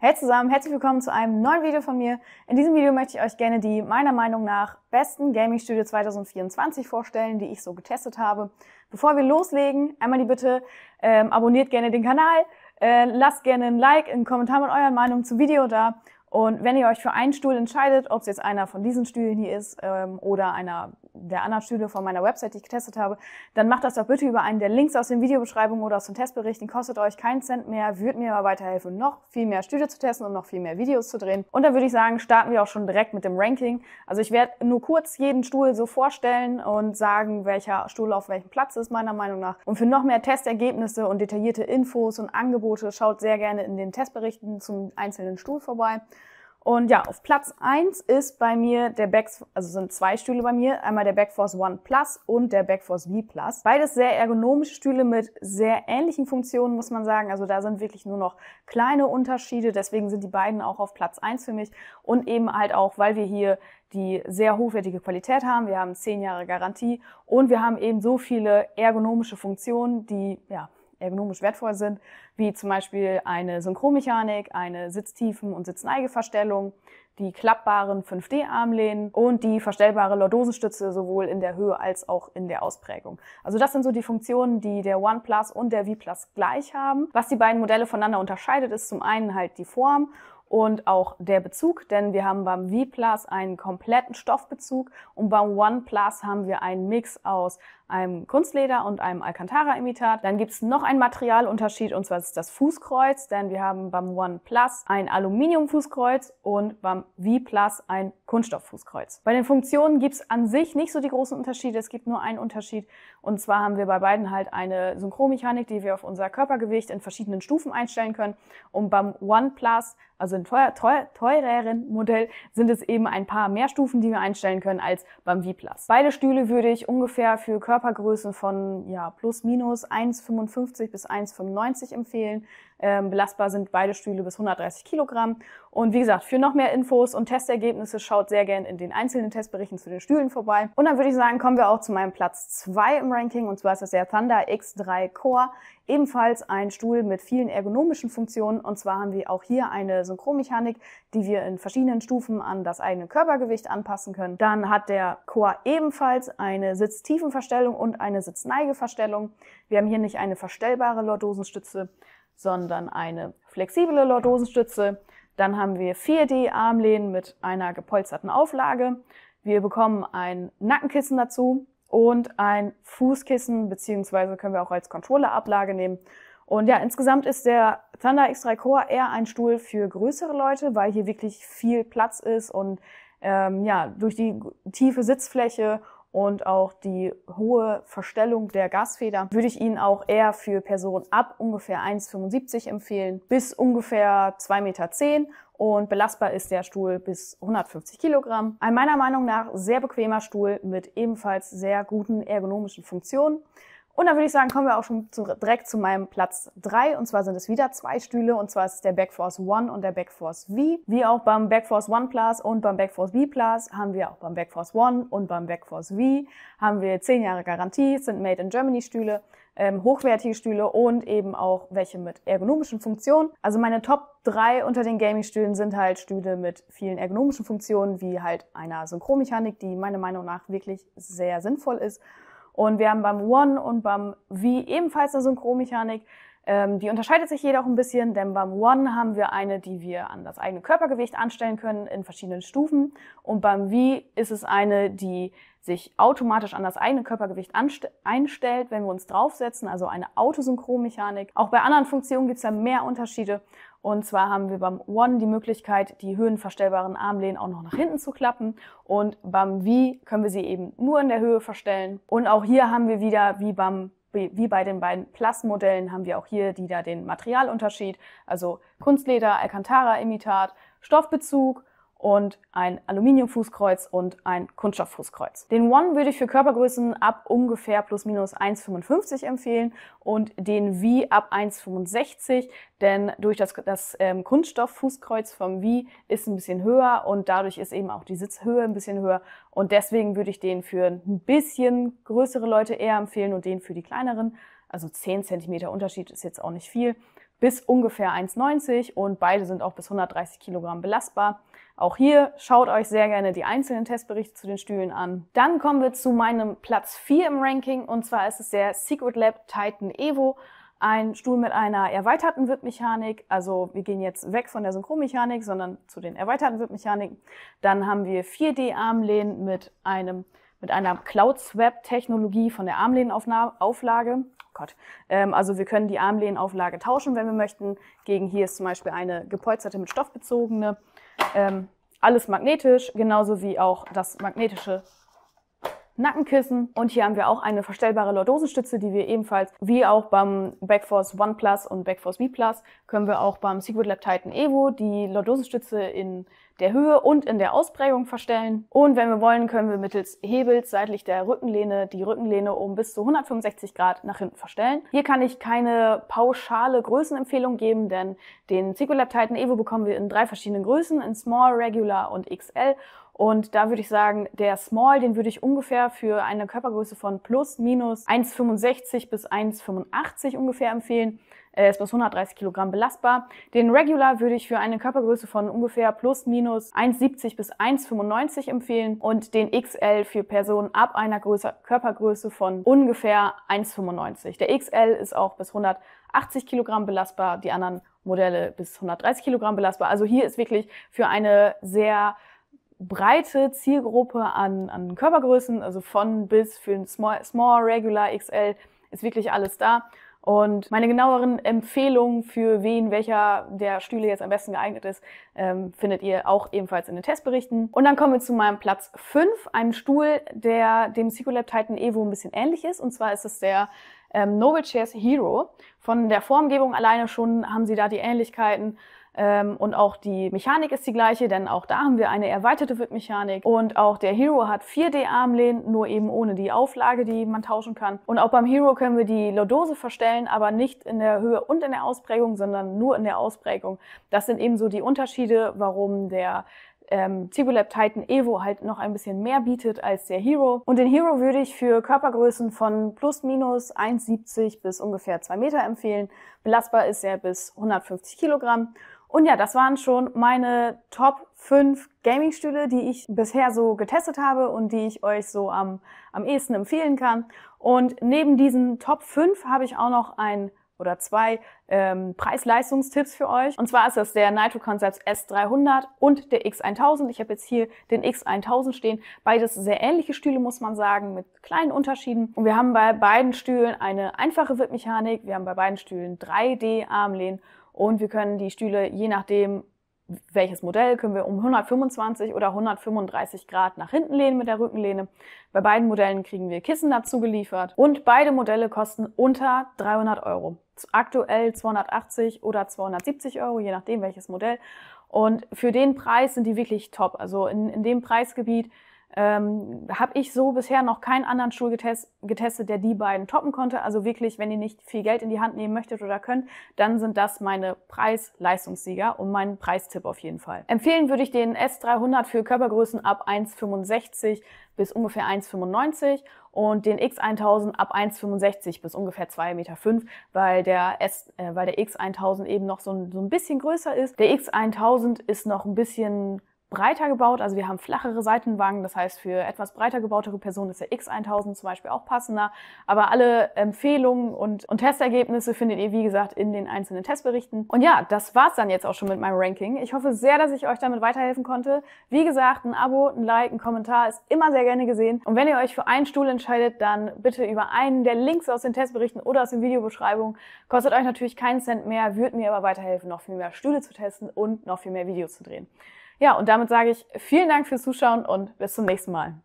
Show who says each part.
Speaker 1: Hey zusammen, herzlich willkommen zu einem neuen Video von mir. In diesem Video möchte ich euch gerne die meiner Meinung nach besten Gaming Studio 2024 vorstellen, die ich so getestet habe. Bevor wir loslegen, einmal die Bitte, ähm, abonniert gerne den Kanal, äh, lasst gerne ein Like, einen Kommentar mit euren Meinungen zum Video da. Und wenn ihr euch für einen Stuhl entscheidet, ob es jetzt einer von diesen Stühlen hier ist ähm, oder einer der Anna-Stühle von meiner Website, die ich getestet habe, dann macht das doch bitte über einen der Links aus den Videobeschreibungen oder aus den Testberichten. Kostet euch keinen Cent mehr, wird mir aber weiterhelfen, noch viel mehr Stühle zu testen und noch viel mehr Videos zu drehen. Und dann würde ich sagen, starten wir auch schon direkt mit dem Ranking. Also ich werde nur kurz jeden Stuhl so vorstellen und sagen, welcher Stuhl auf welchem Platz ist, meiner Meinung nach. Und für noch mehr Testergebnisse und detaillierte Infos und Angebote schaut sehr gerne in den Testberichten zum einzelnen Stuhl vorbei. Und ja, auf Platz eins ist bei mir der Back, also sind zwei Stühle bei mir, einmal der Backforce One Plus und der Backforce V Plus. Beides sehr ergonomische Stühle mit sehr ähnlichen Funktionen, muss man sagen. Also da sind wirklich nur noch kleine Unterschiede, deswegen sind die beiden auch auf Platz eins für mich und eben halt auch, weil wir hier die sehr hochwertige Qualität haben. Wir haben zehn Jahre Garantie und wir haben eben so viele ergonomische Funktionen, die ja ergonomisch wertvoll sind, wie zum Beispiel eine Synchromechanik, eine Sitztiefen- und Sitzneigeverstellung, die klappbaren 5D-Armlehnen und die verstellbare Lordosenstütze sowohl in der Höhe als auch in der Ausprägung. Also das sind so die Funktionen, die der OnePlus und der VPlus gleich haben. Was die beiden Modelle voneinander unterscheidet, ist zum einen halt die Form und auch der Bezug, denn wir haben beim V-Plus einen kompletten Stoffbezug und beim One-Plus haben wir einen Mix aus einem Kunstleder und einem Alcantara-Imitat. Dann gibt es noch einen Materialunterschied und zwar ist das Fußkreuz, denn wir haben beim One-Plus ein Aluminium-Fußkreuz und beim V-Plus ein Kunststoff-Fußkreuz. Bei den Funktionen gibt es an sich nicht so die großen Unterschiede, es gibt nur einen Unterschied und zwar haben wir bei beiden halt eine Synchromechanik, die wir auf unser Körpergewicht in verschiedenen Stufen einstellen können und beim One-Plus also im teuer, teuer, teureren Modell, sind es eben ein paar mehr Stufen, die wir einstellen können als beim V-Plus. Beide Stühle würde ich ungefähr für Körpergrößen von ja, plus minus 1,55 bis 1,95 empfehlen. Ähm, belastbar sind beide Stühle bis 130 Kilogramm. Und wie gesagt, für noch mehr Infos und Testergebnisse schaut sehr gern in den einzelnen Testberichten zu den Stühlen vorbei. Und dann würde ich sagen, kommen wir auch zu meinem Platz 2 im Ranking, und zwar ist das der Thunder X3 Core. Ebenfalls ein Stuhl mit vielen ergonomischen Funktionen. Und zwar haben wir auch hier eine Synchromechanik, die wir in verschiedenen Stufen an das eigene Körpergewicht anpassen können. Dann hat der Chor ebenfalls eine Sitztiefenverstellung und eine Sitzneigeverstellung. Wir haben hier nicht eine verstellbare Lordosenstütze, sondern eine flexible Lordosenstütze. Dann haben wir 4D-Armlehnen mit einer gepolsterten Auflage. Wir bekommen ein Nackenkissen dazu, und ein Fußkissen, beziehungsweise können wir auch als Controllerablage nehmen. Und ja, insgesamt ist der Thunder X3 Core eher ein Stuhl für größere Leute, weil hier wirklich viel Platz ist und ähm, ja, durch die tiefe Sitzfläche und auch die hohe Verstellung der Gasfeder würde ich ihn auch eher für Personen ab ungefähr 1,75 empfehlen bis ungefähr 2,10 Meter und belastbar ist der Stuhl bis 150 Kilogramm. Ein meiner Meinung nach sehr bequemer Stuhl mit ebenfalls sehr guten ergonomischen Funktionen. Und dann würde ich sagen, kommen wir auch schon zu, direkt zu meinem Platz 3. Und zwar sind es wieder zwei Stühle. Und zwar ist es der Backforce One und der Backforce V. Wie auch beim Backforce One Plus und beim Backforce V Plus haben wir auch beim Backforce One und beim Backforce V haben wir 10 Jahre Garantie, sind Made in Germany Stühle, ähm, hochwertige Stühle und eben auch welche mit ergonomischen Funktionen. Also meine Top 3 unter den Gaming-Stühlen sind halt Stühle mit vielen ergonomischen Funktionen, wie halt einer Synchromechanik, die meiner Meinung nach wirklich sehr sinnvoll ist und wir haben beim One und beim V ebenfalls eine Synchromechanik. Ähm, die unterscheidet sich jedoch ein bisschen, denn beim One haben wir eine, die wir an das eigene Körpergewicht anstellen können in verschiedenen Stufen. Und beim V ist es eine, die sich automatisch an das eigene Körpergewicht einstellt, wenn wir uns draufsetzen, also eine Autosynchronmechanik. Auch bei anderen Funktionen gibt es ja mehr Unterschiede. Und zwar haben wir beim One die Möglichkeit, die höhenverstellbaren Armlehnen auch noch nach hinten zu klappen. Und beim V können wir sie eben nur in der Höhe verstellen. Und auch hier haben wir wieder wie beim wie bei den beiden Plus-Modellen haben wir auch hier wieder den Materialunterschied, also Kunstleder, Alcantara-Imitat, Stoffbezug und ein Aluminiumfußkreuz und ein Kunststofffußkreuz. Den One würde ich für Körpergrößen ab ungefähr plus minus 1,55 empfehlen und den V ab 1,65, denn durch das, das ähm, Kunststofffußkreuz vom V ist ein bisschen höher und dadurch ist eben auch die Sitzhöhe ein bisschen höher und deswegen würde ich den für ein bisschen größere Leute eher empfehlen und den für die kleineren. Also 10 cm Unterschied ist jetzt auch nicht viel bis ungefähr 1,90 und beide sind auch bis 130 Kilogramm belastbar. Auch hier schaut euch sehr gerne die einzelnen Testberichte zu den Stühlen an. Dann kommen wir zu meinem Platz 4 im Ranking und zwar ist es der Secret Lab Titan Evo. Ein Stuhl mit einer erweiterten Wippmechanik, also wir gehen jetzt weg von der Synchromechanik, sondern zu den erweiterten Wippmechaniken. Dann haben wir 4D-Armlehnen mit einem mit einer Cloud-Swap-Technologie von der Armlehnenauflage. Gott. Ähm, also wir können die Armlehnenauflage tauschen, wenn wir möchten, gegen hier ist zum Beispiel eine gepolsterte mit Stoff bezogene. Ähm, alles magnetisch, genauso wie auch das magnetische Nackenkissen. Und hier haben wir auch eine verstellbare Lordosenstütze, die wir ebenfalls, wie auch beim Backforce One Plus und Backforce V Plus, können wir auch beim Secret Lab Titan Evo die Lordosenstütze in der Höhe und in der Ausprägung verstellen. Und wenn wir wollen, können wir mittels Hebels seitlich der Rückenlehne die Rückenlehne um bis zu 165 Grad nach hinten verstellen. Hier kann ich keine pauschale Größenempfehlung geben, denn den Secret Lab Titan Evo bekommen wir in drei verschiedenen Größen, in Small, Regular und XL. Und da würde ich sagen, der Small, den würde ich ungefähr für eine Körpergröße von plus minus 1,65 bis 1,85 ungefähr empfehlen. Er äh, ist bis 130 Kilogramm belastbar. Den Regular würde ich für eine Körpergröße von ungefähr plus minus 1,70 bis 1,95 empfehlen und den XL für Personen ab einer Größe, Körpergröße von ungefähr 1,95. Der XL ist auch bis 180 Kilogramm belastbar, die anderen Modelle bis 130 Kilogramm belastbar. Also hier ist wirklich für eine sehr breite Zielgruppe an, an Körpergrößen, also von bis für ein Small, Small, Regular, XL, ist wirklich alles da. Und meine genaueren Empfehlungen für wen welcher der Stühle jetzt am besten geeignet ist, ähm, findet ihr auch ebenfalls in den Testberichten. Und dann kommen wir zu meinem Platz 5, einem Stuhl, der dem Secolab Titan Evo ein bisschen ähnlich ist. Und zwar ist es der ähm, Noble Chairs Hero. Von der Formgebung alleine schon haben sie da die Ähnlichkeiten. Ähm, und auch die Mechanik ist die gleiche, denn auch da haben wir eine erweiterte Whip-Mechanik. Und auch der Hero hat 4D-Armlehnen, nur eben ohne die Auflage, die man tauschen kann. Und auch beim Hero können wir die Lordose verstellen, aber nicht in der Höhe und in der Ausprägung, sondern nur in der Ausprägung. Das sind eben so die Unterschiede, warum der ähm, Cibulab Titan Evo halt noch ein bisschen mehr bietet als der Hero. Und den Hero würde ich für Körpergrößen von plus minus 1,70 bis ungefähr 2 Meter empfehlen. Belastbar ist er bis 150 Kilogramm. Und ja, das waren schon meine Top 5 Gaming-Stühle, die ich bisher so getestet habe und die ich euch so am, am ehesten empfehlen kann. Und neben diesen Top 5 habe ich auch noch ein oder zwei ähm, Preis-Leistungstipps für euch. Und zwar ist das der Nitro Concepts S300 und der X1000. Ich habe jetzt hier den X1000 stehen. Beides sehr ähnliche Stühle, muss man sagen, mit kleinen Unterschieden. Und wir haben bei beiden Stühlen eine einfache Wippmechanik. Wir haben bei beiden Stühlen 3D-Armlehnen und wir können die Stühle, je nachdem, welches Modell, können wir um 125 oder 135 Grad nach hinten lehnen mit der Rückenlehne. Bei beiden Modellen kriegen wir Kissen dazu geliefert. Und beide Modelle kosten unter 300 Euro. Aktuell 280 oder 270 Euro, je nachdem welches Modell. Und für den Preis sind die wirklich top. Also in, in dem Preisgebiet ähm, habe ich so bisher noch keinen anderen Stuhl getest, getestet, der die beiden toppen konnte. Also wirklich, wenn ihr nicht viel Geld in die Hand nehmen möchtet oder könnt, dann sind das meine Preis-Leistungssieger und mein Preistipp auf jeden Fall. Empfehlen würde ich den S300 für Körpergrößen ab 1,65 bis ungefähr 1,95 und den X1000 ab 1,65 bis ungefähr 2,5 Meter, weil der, S, äh, weil der X1000 eben noch so ein, so ein bisschen größer ist. Der X1000 ist noch ein bisschen breiter gebaut, also wir haben flachere Seitenwangen, das heißt für etwas breiter gebautere Personen ist der X1000 zum Beispiel auch passender. Aber alle Empfehlungen und, und Testergebnisse findet ihr, wie gesagt, in den einzelnen Testberichten. Und ja, das war's dann jetzt auch schon mit meinem Ranking. Ich hoffe sehr, dass ich euch damit weiterhelfen konnte. Wie gesagt, ein Abo, ein Like, ein Kommentar ist immer sehr gerne gesehen. Und wenn ihr euch für einen Stuhl entscheidet, dann bitte über einen der Links aus den Testberichten oder aus den Videobeschreibungen. Kostet euch natürlich keinen Cent mehr, würde mir aber weiterhelfen, noch viel mehr Stühle zu testen und noch viel mehr Videos zu drehen. Ja, und damit sage ich vielen Dank fürs Zuschauen und bis zum nächsten Mal.